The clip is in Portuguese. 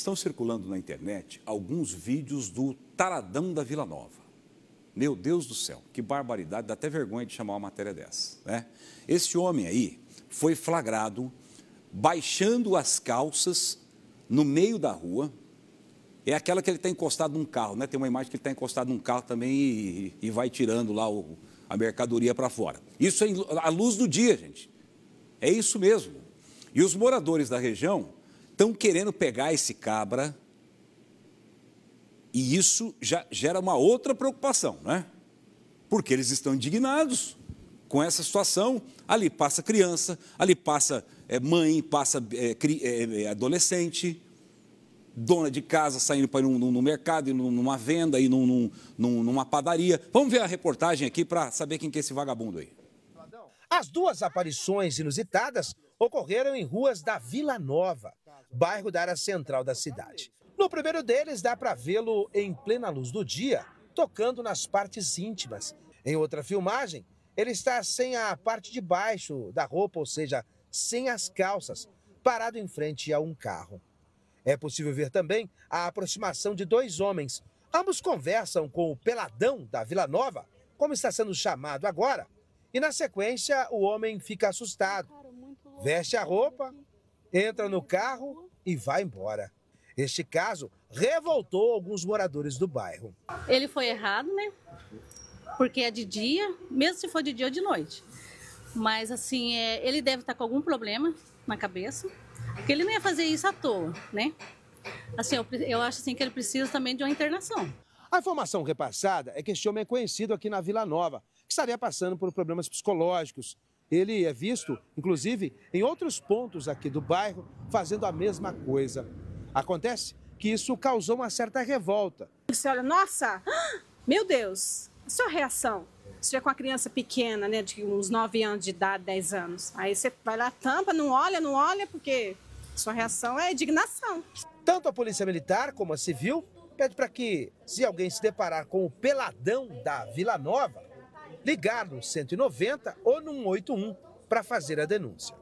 Estão circulando na internet alguns vídeos do Taradão da Vila Nova. Meu Deus do céu, que barbaridade, dá até vergonha de chamar uma matéria dessa. Né? Esse homem aí foi flagrado baixando as calças no meio da rua. É aquela que ele está encostado num carro, né? Tem uma imagem que ele está encostado num carro também e, e vai tirando lá o, a mercadoria para fora. Isso é à luz do dia, gente. É isso mesmo. E os moradores da região estão querendo pegar esse cabra e isso já gera uma outra preocupação, né? Porque eles estão indignados com essa situação. Ali passa criança, ali passa é, mãe, passa é, cri, é, é adolescente, dona de casa saindo para ir no mercado, numa venda, e numa padaria. Vamos ver a reportagem aqui para saber quem que é esse vagabundo aí. As duas aparições inusitadas ocorreram em ruas da Vila Nova, bairro da área central da cidade. No primeiro deles, dá para vê-lo em plena luz do dia, tocando nas partes íntimas. Em outra filmagem, ele está sem a parte de baixo da roupa, ou seja, sem as calças, parado em frente a um carro. É possível ver também a aproximação de dois homens. Ambos conversam com o peladão da Vila Nova, como está sendo chamado agora, e na sequência, o homem fica assustado, veste a roupa, entra no carro e vai embora. Este caso revoltou alguns moradores do bairro. Ele foi errado, né? Porque é de dia, mesmo se for de dia ou de noite. Mas assim, é, ele deve estar com algum problema na cabeça, porque ele não ia fazer isso à toa, né? Assim, eu, eu acho assim que ele precisa também de uma internação. A informação repassada é que este homem é conhecido aqui na Vila Nova, que estaria passando por problemas psicológicos. Ele é visto, inclusive, em outros pontos aqui do bairro, fazendo a mesma coisa. Acontece que isso causou uma certa revolta. Você olha, nossa, meu Deus, a sua reação. Se é com a criança pequena, né, de uns 9 anos de idade, 10 anos. Aí você vai lá, tampa, não olha, não olha, porque sua reação é indignação. Tanto a polícia militar como a civil pede para que, se alguém se deparar com o peladão da Vila Nova, ligar no 190 ou no 181 para fazer a denúncia.